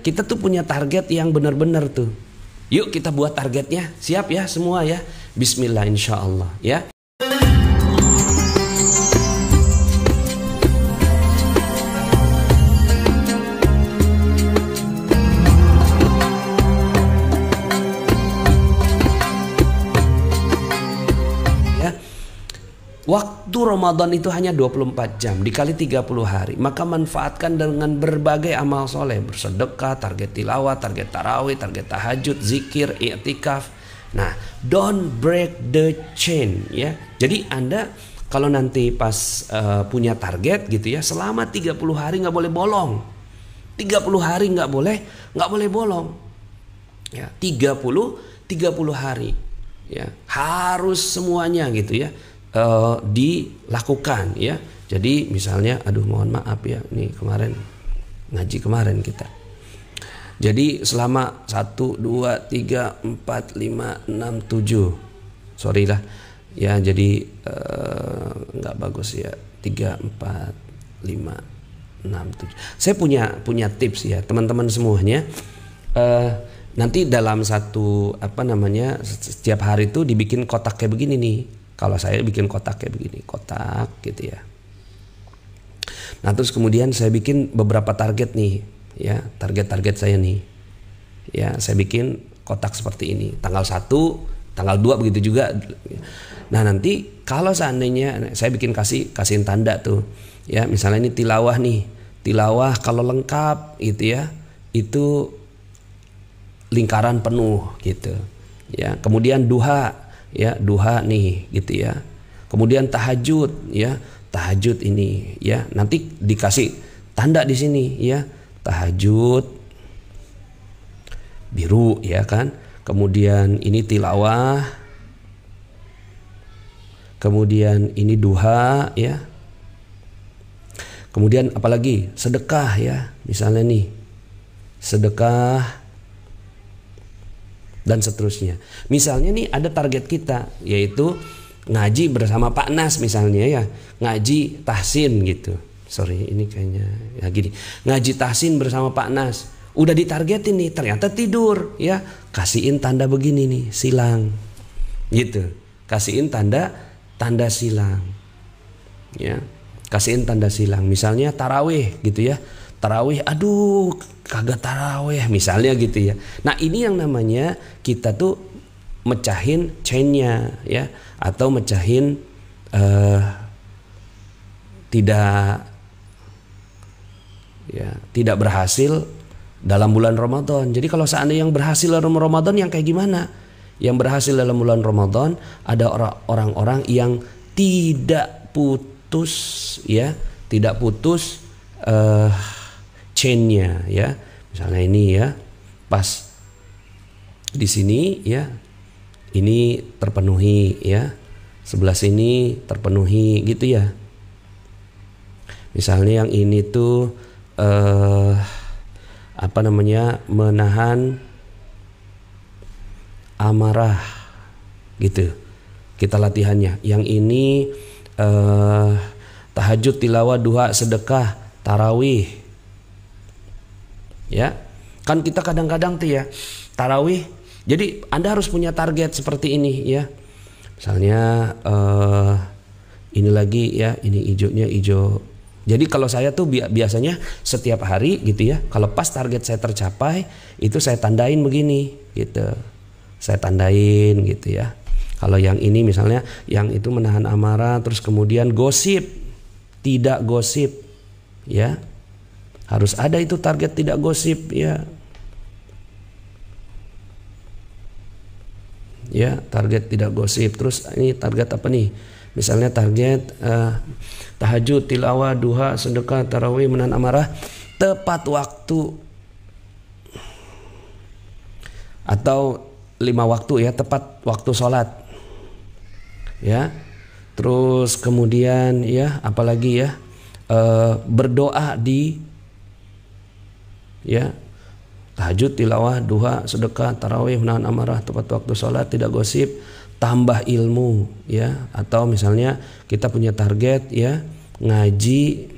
kita tuh punya target yang benar-benar tuh. Yuk kita buat targetnya. Siap ya semua ya. Bismillah insya Allah ya. Waktu Ramadan itu hanya 24 jam dikali 30 hari. Maka manfaatkan dengan berbagai amal soleh. Bersedekah, target tilawah, target tarawih, target tahajud, zikir, i'tikaf. Nah, don't break the chain ya. Jadi Anda kalau nanti pas uh, punya target gitu ya, selama 30 hari nggak boleh bolong. 30 hari nggak boleh, nggak boleh bolong. Ya, 30 30 hari ya. Harus semuanya gitu ya uh, dilakukan ya. Jadi misalnya aduh mohon maaf ya nih kemarin ngaji kemarin kita. Jadi selama satu dua tiga empat lima enam tujuh Sorry lah. Ya jadi eh, nggak uh, bagus ya. tiga empat lima enam tujuh Saya punya punya tips ya teman-teman semuanya. Uh, nanti dalam satu apa namanya setiap hari itu dibikin kotak kayak begini nih kalau saya bikin kotak kayak begini, kotak gitu ya. Nah terus kemudian saya bikin beberapa target nih, ya target-target saya nih. Ya saya bikin kotak seperti ini, tanggal 1, tanggal 2 begitu juga. Nah nanti kalau seandainya saya bikin kasih kasihin tanda tuh, ya misalnya ini tilawah nih, tilawah kalau lengkap gitu ya, itu lingkaran penuh gitu. Ya kemudian duha ya duha nih gitu ya kemudian tahajud ya tahajud ini ya nanti dikasih tanda di sini ya tahajud biru ya kan kemudian ini tilawah kemudian ini duha ya kemudian apalagi sedekah ya misalnya nih sedekah dan seterusnya. Misalnya nih ada target kita yaitu ngaji bersama Pak Nas misalnya ya, ngaji tahsin gitu. Sorry, ini kayaknya ya gini. Ngaji tahsin bersama Pak Nas. Udah ditargetin nih, ternyata tidur ya. Kasihin tanda begini nih, silang. Gitu. Kasihin tanda tanda silang. Ya. Kasihin tanda silang. Misalnya tarawih gitu ya. Tarawih aduh kagak taraweh misalnya gitu ya. Nah ini yang namanya kita tuh mecahin chainnya ya atau mecahin uh, tidak ya tidak berhasil dalam bulan Ramadan. Jadi kalau seandainya yang berhasil dalam Ramadan yang kayak gimana? Yang berhasil dalam bulan Ramadan ada orang-orang yang tidak putus ya, tidak putus eh uh, chainnya ya misalnya ini ya pas di sini ya ini terpenuhi ya sebelah sini terpenuhi gitu ya misalnya yang ini tuh eh, apa namanya menahan amarah gitu kita latihannya yang ini eh, tahajud tilawah duha sedekah tarawih ya kan kita kadang-kadang tuh ya tarawih jadi anda harus punya target seperti ini ya misalnya uh, ini lagi ya ini hijaunya hijau jadi kalau saya tuh biasanya setiap hari gitu ya, kalau pas target saya tercapai, itu saya tandain begini gitu. Saya tandain gitu ya. Kalau yang ini misalnya yang itu menahan amarah terus kemudian gosip. Tidak gosip ya. Harus ada itu target tidak gosip ya. Ya, target tidak gosip. Terus ini target apa nih? Misalnya target uh, tahajud, tilawah, duha, sedekah, tarawih, menahan amarah tepat waktu atau lima waktu ya tepat waktu sholat ya terus kemudian ya apalagi ya eh, berdoa di ya tahajud tilawah duha sedekah tarawih menahan amarah tepat waktu sholat tidak gosip tambah ilmu ya atau misalnya kita punya target ya ngaji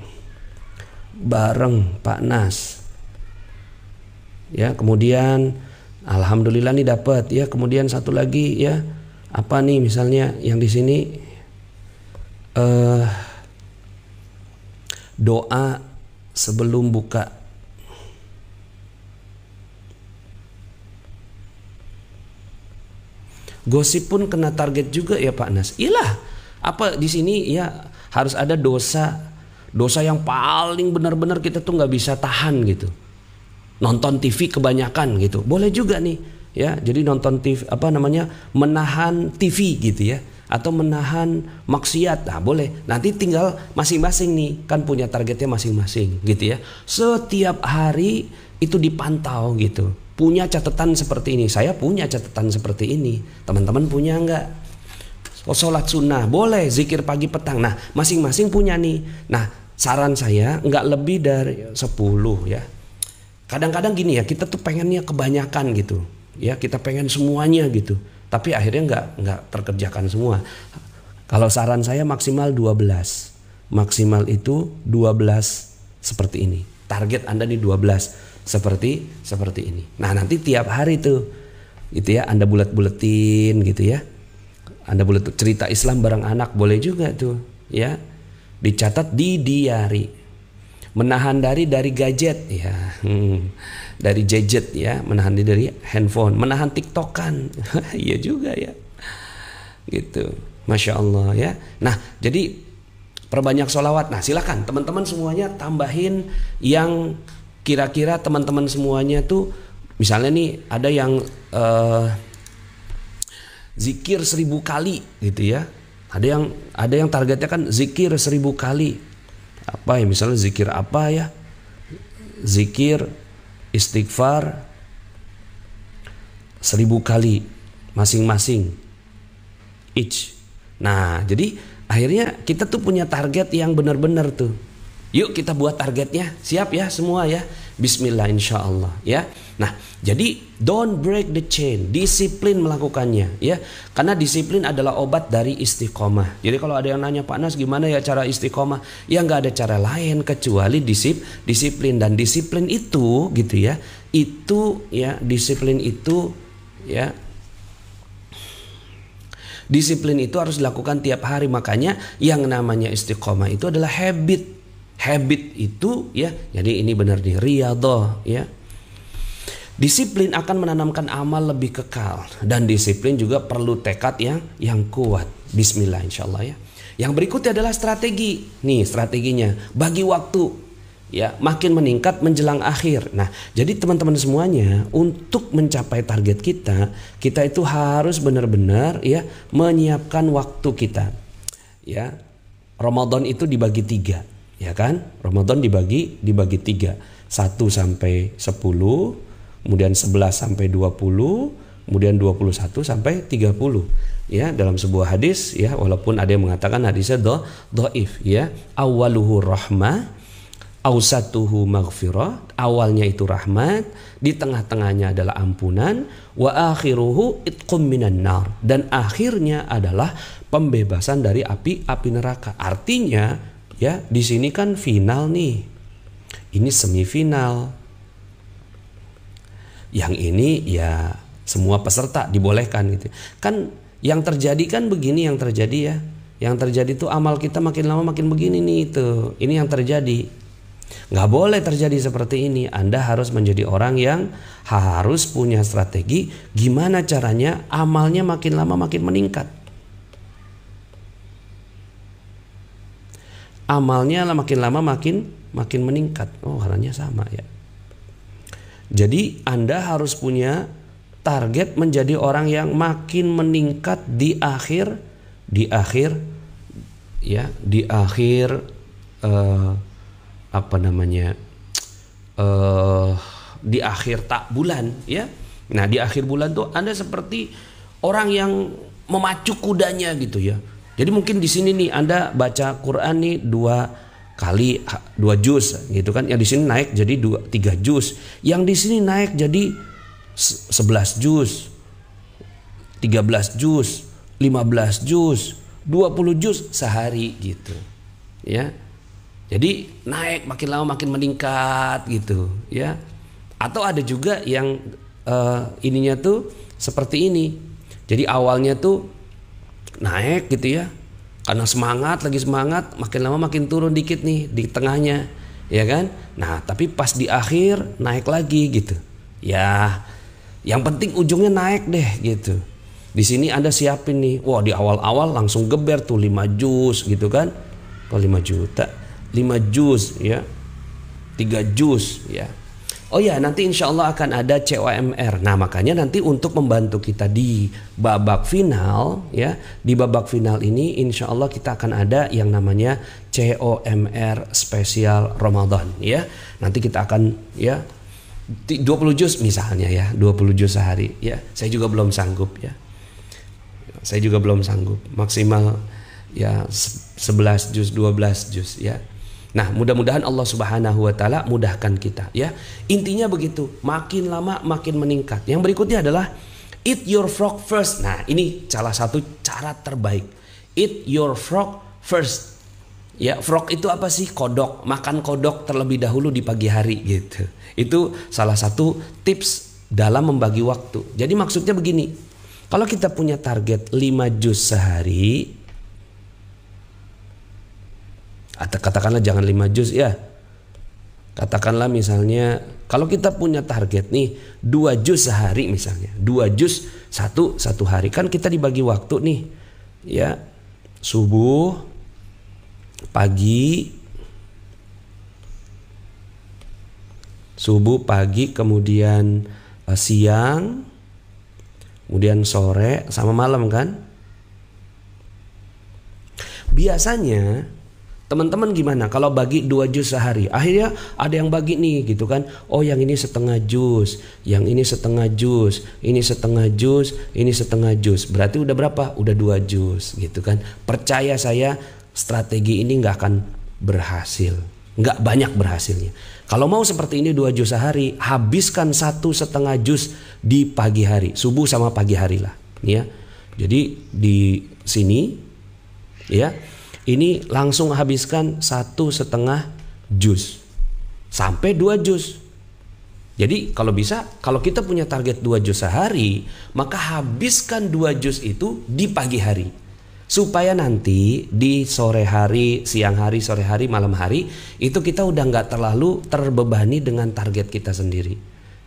bareng Pak Nas ya kemudian alhamdulillah nih dapat ya kemudian satu lagi ya apa nih misalnya yang di sini eh doa sebelum buka Gosip pun kena target juga ya Pak Nas. Ilah, apa di sini ya harus ada dosa dosa yang paling benar-benar kita tuh nggak bisa tahan gitu. Nonton TV kebanyakan gitu. Boleh juga nih ya. Jadi nonton TV apa namanya? menahan TV gitu ya atau menahan maksiat. Nah, boleh. Nanti tinggal masing-masing nih, kan punya targetnya masing-masing gitu ya. Setiap hari itu dipantau gitu punya catatan seperti ini. Saya punya catatan seperti ini. Teman-teman punya enggak? Oh, sholat sunnah boleh, zikir pagi petang. Nah, masing-masing punya nih. Nah, saran saya enggak lebih dari 10 ya. Kadang-kadang gini ya, kita tuh pengennya kebanyakan gitu. Ya, kita pengen semuanya gitu. Tapi akhirnya enggak enggak terkerjakan semua. Kalau saran saya maksimal 12. Maksimal itu 12 seperti ini. Target Anda di 12 seperti seperti ini. Nah, nanti tiap hari tuh gitu ya, Anda bulat-buletin gitu ya. Anda bulat cerita Islam bareng anak boleh juga tuh ya. Dicatat di diary. Menahan dari dari gadget ya. Hmm. Dari gadget ya, menahan diri dari handphone, menahan TikTokan. Iya juga ya. Gitu. Masya Allah ya. Nah, jadi perbanyak sholawat. Nah, silakan teman-teman semuanya tambahin yang kira-kira teman-teman semuanya tuh misalnya nih ada yang uh, zikir seribu kali gitu ya ada yang ada yang targetnya kan zikir seribu kali apa ya misalnya zikir apa ya zikir istighfar seribu kali masing-masing each nah jadi akhirnya kita tuh punya target yang benar-benar tuh Yuk kita buat targetnya. Siap ya semua ya. Bismillah insya Allah ya. Nah jadi don't break the chain. Disiplin melakukannya ya. Karena disiplin adalah obat dari istiqomah. Jadi kalau ada yang nanya Pak Nas gimana ya cara istiqomah? Ya nggak ada cara lain kecuali disip, disiplin dan disiplin itu gitu ya. Itu ya disiplin itu ya Disiplin itu harus dilakukan tiap hari makanya yang namanya istiqomah itu adalah habit habit itu ya jadi ini benar nih riyadhah ya disiplin akan menanamkan amal lebih kekal dan disiplin juga perlu tekad yang yang kuat bismillah insyaallah ya yang berikutnya adalah strategi nih strateginya bagi waktu ya makin meningkat menjelang akhir. Nah, jadi teman-teman semuanya untuk mencapai target kita, kita itu harus benar-benar ya menyiapkan waktu kita. Ya. Ramadan itu dibagi tiga ya kan Ramadan dibagi dibagi tiga satu sampai sepuluh, kemudian sebelas sampai dua puluh, kemudian dua puluh satu sampai tiga puluh. ya dalam sebuah hadis ya walaupun ada yang mengatakan hadisnya do doif ya awaluhu rahmah satuhu maghfirah awalnya itu rahmat di tengah-tengahnya adalah ampunan wa akhiruhu itqum minan nar dan akhirnya adalah pembebasan dari api api neraka artinya Ya, di sini kan final nih. Ini semifinal. Yang ini ya semua peserta dibolehkan gitu. Kan yang terjadi kan begini yang terjadi ya. Yang terjadi tuh amal kita makin lama makin begini nih itu. Ini yang terjadi. Nggak boleh terjadi seperti ini. Anda harus menjadi orang yang harus punya strategi gimana caranya amalnya makin lama makin meningkat. amalnya lah makin lama makin makin meningkat. Oh, halnya sama ya. Jadi Anda harus punya target menjadi orang yang makin meningkat di akhir di akhir ya, di akhir eh, apa namanya? eh di akhir tak bulan ya. Nah, di akhir bulan tuh Anda seperti orang yang memacu kudanya gitu ya jadi mungkin di sini nih Anda baca Quran nih dua kali dua juz gitu kan yang di sini naik jadi dua tiga juz yang di sini naik jadi sebelas juz lima juz jus juz puluh juz sehari gitu ya jadi naik makin lama makin meningkat gitu ya atau ada juga yang uh, ininya tuh seperti ini jadi awalnya tuh naik gitu ya karena semangat lagi semangat makin lama makin turun dikit nih di tengahnya ya kan nah tapi pas di akhir naik lagi gitu ya yang penting ujungnya naik deh gitu di sini anda siapin nih wah di awal-awal langsung geber tuh 5 jus gitu kan kalau 5 juta 5 jus ya 3 jus ya Oh ya, nanti insya Allah akan ada COMR. Nah, makanya nanti untuk membantu kita di babak final, ya, di babak final ini insya Allah kita akan ada yang namanya COMR spesial Ramadan, ya. Nanti kita akan, ya, 20 juz misalnya ya, 20 juz sehari, ya. Saya juga belum sanggup, ya. Saya juga belum sanggup. Maksimal ya 11 juz, 12 juz, ya Nah, mudah-mudahan Allah Subhanahu wa taala mudahkan kita ya. Intinya begitu, makin lama makin meningkat. Yang berikutnya adalah eat your frog first. Nah, ini salah satu cara terbaik. Eat your frog first. Ya, frog itu apa sih? Kodok. Makan kodok terlebih dahulu di pagi hari gitu. Itu salah satu tips dalam membagi waktu. Jadi maksudnya begini. Kalau kita punya target 5 jus sehari, atau katakanlah jangan lima juz ya katakanlah misalnya kalau kita punya target nih dua juz sehari misalnya dua juz satu satu hari kan kita dibagi waktu nih ya subuh pagi subuh pagi kemudian eh, siang kemudian sore sama malam kan biasanya Teman-teman gimana kalau bagi dua jus sehari? Akhirnya ada yang bagi nih gitu kan. Oh yang ini setengah jus, yang ini setengah jus, ini setengah jus, ini setengah jus. Berarti udah berapa? Udah dua jus gitu kan. Percaya saya strategi ini nggak akan berhasil. Nggak banyak berhasilnya. Kalau mau seperti ini dua jus sehari, habiskan satu setengah jus di pagi hari. Subuh sama pagi hari lah. Ya. Jadi di sini ya ini langsung habiskan satu setengah jus sampai dua jus. Jadi kalau bisa, kalau kita punya target dua jus sehari, maka habiskan dua jus itu di pagi hari. Supaya nanti di sore hari, siang hari, sore hari, malam hari itu kita udah nggak terlalu terbebani dengan target kita sendiri.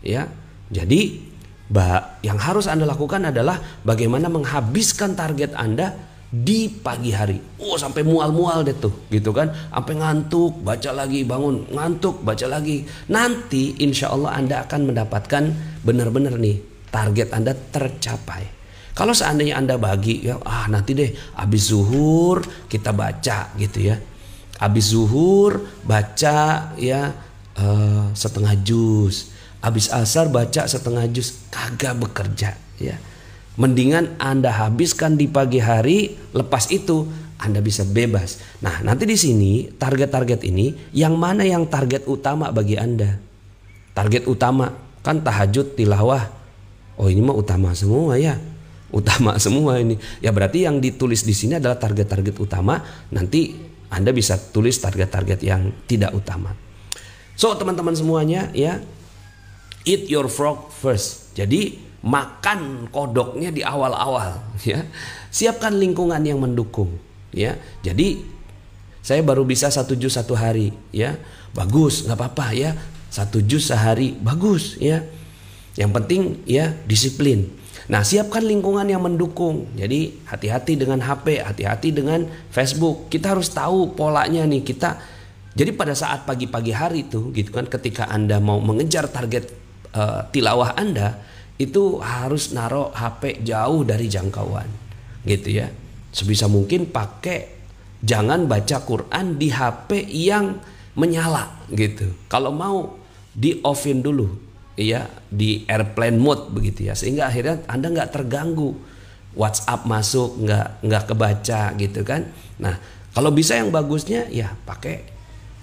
Ya, jadi yang harus Anda lakukan adalah bagaimana menghabiskan target Anda di pagi hari. Oh, sampai mual-mual deh tuh, gitu kan? Sampai ngantuk, baca lagi, bangun, ngantuk, baca lagi. Nanti insya Allah Anda akan mendapatkan benar-benar nih target Anda tercapai. Kalau seandainya Anda bagi ya, ah nanti deh habis zuhur kita baca gitu ya. Habis zuhur baca ya uh, setengah jus. Habis asar baca setengah jus, kagak bekerja ya Mendingan Anda habiskan di pagi hari, lepas itu Anda bisa bebas. Nah, nanti di sini target-target ini yang mana yang target utama bagi Anda? Target utama kan tahajud, tilawah. Oh, ini mah utama semua ya. Utama semua ini. Ya berarti yang ditulis di sini adalah target-target utama. Nanti Anda bisa tulis target-target yang tidak utama. So, teman-teman semuanya ya, eat your frog first. Jadi, makan kodoknya di awal-awal ya. Siapkan lingkungan yang mendukung ya. Jadi saya baru bisa satu jus satu hari ya. Bagus, nggak apa-apa ya. Satu jus sehari bagus ya. Yang penting ya disiplin. Nah, siapkan lingkungan yang mendukung. Jadi hati-hati dengan HP, hati-hati dengan Facebook. Kita harus tahu polanya nih kita. Jadi pada saat pagi-pagi hari itu gitu kan ketika Anda mau mengejar target uh, tilawah Anda, itu harus naruh HP jauh dari jangkauan gitu ya sebisa mungkin pakai jangan baca Quran di HP yang menyala gitu kalau mau di offin dulu iya di airplane mode begitu ya sehingga akhirnya anda nggak terganggu WhatsApp masuk nggak nggak kebaca gitu kan nah kalau bisa yang bagusnya ya pakai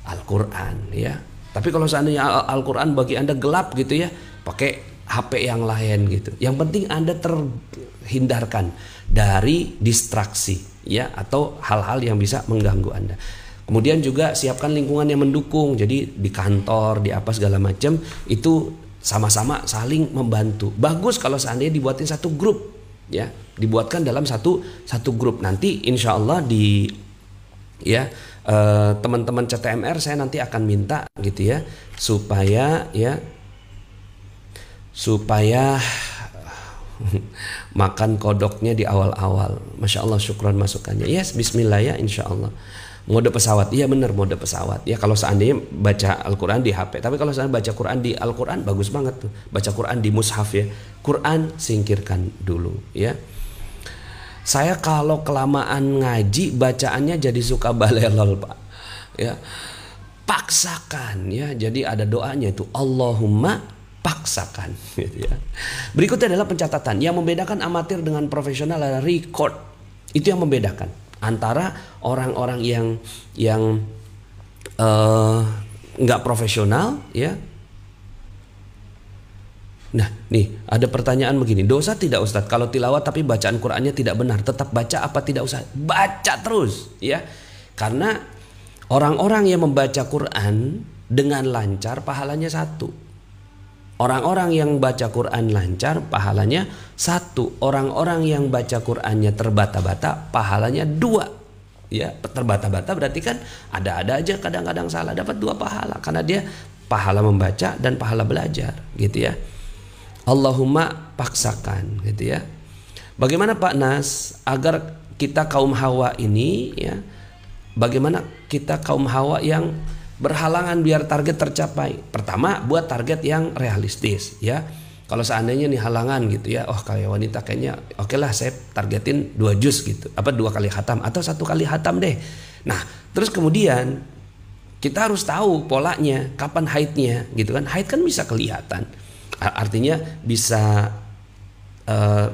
Al-Quran ya tapi kalau seandainya Al-Quran bagi anda gelap gitu ya pakai HP yang lain gitu. Yang penting Anda terhindarkan dari distraksi ya atau hal-hal yang bisa mengganggu Anda. Kemudian juga siapkan lingkungan yang mendukung. Jadi di kantor, di apa segala macam itu sama-sama saling membantu. Bagus kalau seandainya dibuatin satu grup ya, dibuatkan dalam satu satu grup. Nanti insya Allah di ya eh, teman-teman CTMR saya nanti akan minta gitu ya supaya ya supaya makan kodoknya di awal-awal. Masya Allah syukuran masukannya. Yes, bismillah ya insya Allah. Mode pesawat, iya benar mode pesawat. Ya kalau seandainya baca Al-Quran di HP, tapi kalau seandainya baca Quran di Al-Quran bagus banget tuh. Baca Quran di mushaf ya. Quran singkirkan dulu ya. Saya kalau kelamaan ngaji bacaannya jadi suka balelol pak. Ya paksakan ya. Jadi ada doanya itu Allahumma paksakan. Gitu ya. Berikutnya adalah pencatatan. Yang membedakan amatir dengan profesional adalah record. Itu yang membedakan antara orang-orang yang yang eh, nggak uh, profesional, ya. Nah, nih ada pertanyaan begini, dosa tidak Ustadz kalau tilawat tapi bacaan Qurannya tidak benar, tetap baca apa tidak usah? Baca terus, ya. Karena orang-orang yang membaca Quran dengan lancar pahalanya satu, Orang-orang yang baca Quran lancar pahalanya satu, orang-orang yang baca Qurannya terbata-bata pahalanya dua. Ya, terbata-bata berarti kan ada-ada aja kadang-kadang salah dapat dua pahala karena dia pahala membaca dan pahala belajar, gitu ya. Allahumma paksakan, gitu ya. Bagaimana Pak Nas agar kita kaum Hawa ini ya, bagaimana kita kaum Hawa yang berhalangan biar target tercapai. Pertama, buat target yang realistis ya. Kalau seandainya nih halangan gitu ya, oh kayak wanita kayaknya oke okay lah saya targetin dua jus gitu, apa dua kali hatam atau satu kali hatam deh. Nah, terus kemudian kita harus tahu polanya, kapan haidnya gitu kan. Haid kan bisa kelihatan, artinya bisa uh,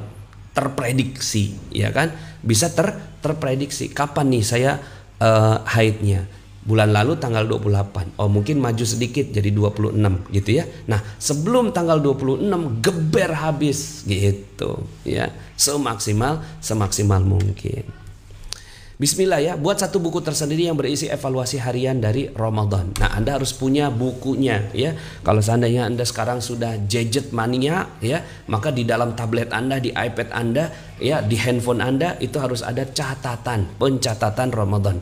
terprediksi ya kan, bisa ter terprediksi kapan nih saya uh, haidnya bulan lalu tanggal 28. Oh, mungkin maju sedikit jadi 26 gitu ya. Nah, sebelum tanggal 26 geber habis gitu ya. Semaksimal semaksimal mungkin. Bismillah ya, buat satu buku tersendiri yang berisi evaluasi harian dari Ramadan. Nah, Anda harus punya bukunya ya. Kalau seandainya Anda sekarang sudah gadget mania ya, maka di dalam tablet Anda, di iPad Anda ya di handphone Anda itu harus ada catatan, pencatatan Ramadan.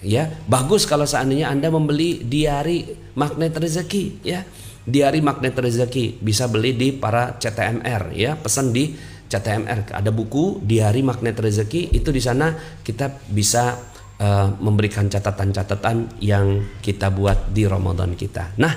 Ya, bagus kalau seandainya Anda membeli diari magnet rezeki ya. Diari magnet rezeki bisa beli di para CTMR ya, pesan di CTMR. Ada buku diari magnet rezeki itu di sana kita bisa uh, memberikan catatan-catatan yang kita buat di Ramadan kita. Nah,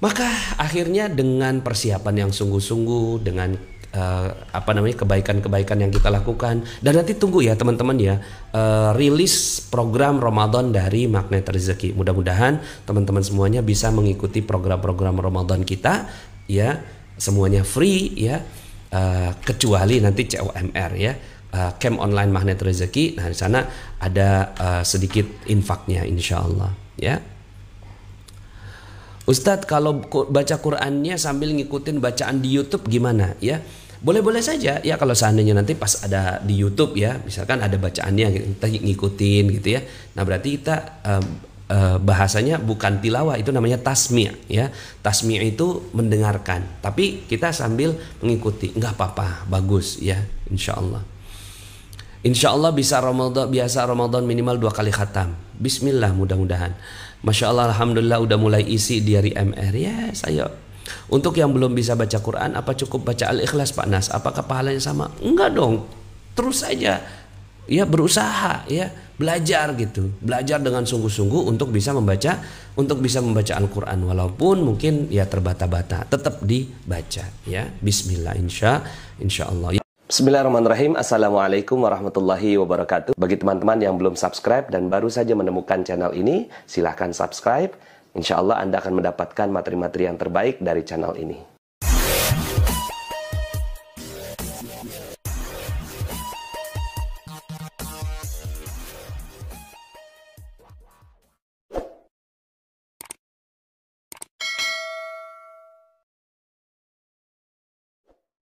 maka akhirnya dengan persiapan yang sungguh-sungguh dengan uh, apa namanya kebaikan-kebaikan yang kita lakukan dan nanti tunggu ya teman-teman ya uh, rilis program Ramadan dari Magnet Rezeki mudah-mudahan teman-teman semuanya bisa mengikuti program-program Ramadan kita ya semuanya free ya uh, kecuali nanti COMR ya uh, camp online Magnet Rezeki nah di sana ada uh, sedikit infaknya insya Allah ya Ustadz kalau baca Qurannya sambil ngikutin bacaan di YouTube gimana ya? boleh-boleh saja ya kalau seandainya nanti pas ada di YouTube ya misalkan ada bacaannya gitu, kita ngikutin gitu ya nah berarti kita um, uh, bahasanya bukan tilawah itu namanya tasmi ya tasmi itu mendengarkan tapi kita sambil mengikuti nggak apa-apa bagus ya insya Allah Insya Allah bisa Ramadan biasa Ramadan minimal dua kali khatam. Bismillah mudah-mudahan. Masya Allah Alhamdulillah udah mulai isi di MR. Ya yes, ayo untuk yang belum bisa baca Quran, apa cukup baca Al-Ikhlas Pak Nas? Apakah pahalanya sama? Enggak dong. Terus saja ya berusaha ya belajar gitu belajar dengan sungguh-sungguh untuk bisa membaca untuk bisa membaca Al-Quran walaupun mungkin ya terbata-bata tetap dibaca ya Bismillah insya insya Allah Bismillahirrahmanirrahim Assalamualaikum warahmatullahi wabarakatuh Bagi teman-teman yang belum subscribe dan baru saja menemukan channel ini Silahkan subscribe Insya Allah Anda akan mendapatkan materi-materi yang terbaik dari channel ini.